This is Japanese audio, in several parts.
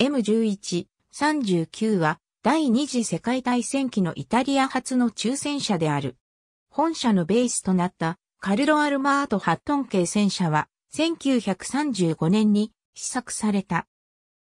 M11、39は第二次世界大戦期のイタリア初の抽選車である。本社のベースとなったカルロ・アルマート・ハットン系戦車は1935年に試作された。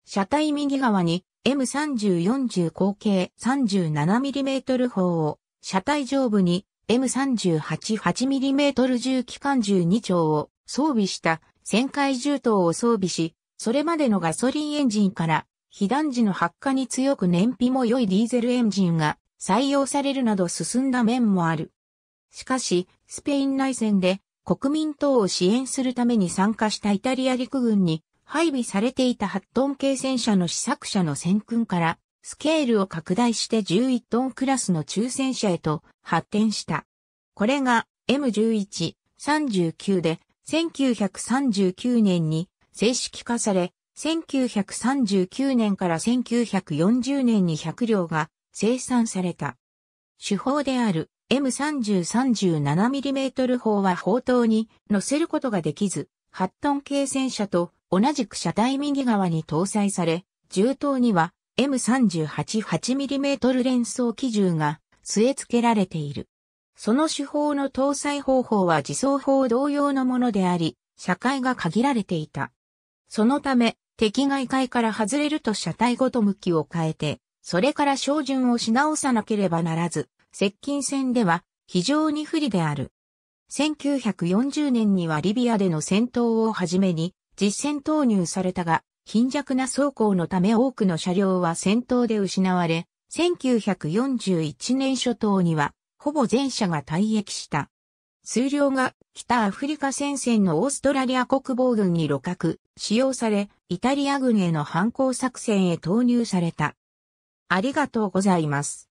車体右側に M3040 口径 37mm 砲を、車体上部に M388mm 重機関12丁を装備した旋回銃刀を装備し、それまでのガソリンエンジンから被弾時の発火に強く燃費も良いディーゼルエンジンが採用されるなど進んだ面もある。しかし、スペイン内戦で国民党を支援するために参加したイタリア陸軍に配備されていた8トン系戦車の試作車の戦訓からスケールを拡大して11トンクラスの中戦車へと発展した。これが M11、39で1939年に正式化され、1939年から1940年に100両が生産された。手法である M30-37mm 砲は砲塔に乗せることができず、8トン軽戦車と同じく車体右側に搭載され、銃刀には M38-8mm 連装機銃が据え付けられている。その手法の搭載方法は自走砲同様のものであり、社会が限られていた。そのため、敵外界から外れると車体ごと向きを変えて、それから照準をし直さなければならず、接近戦では非常に不利である。1940年にはリビアでの戦闘をはじめに実戦投入されたが、貧弱な装甲のため多くの車両は戦闘で失われ、1941年初頭にはほぼ全車が退役した。数量が北アフリカ戦線のオーストラリア国防軍に露獲、使用され、イタリア軍への反抗作戦へ投入された。ありがとうございます。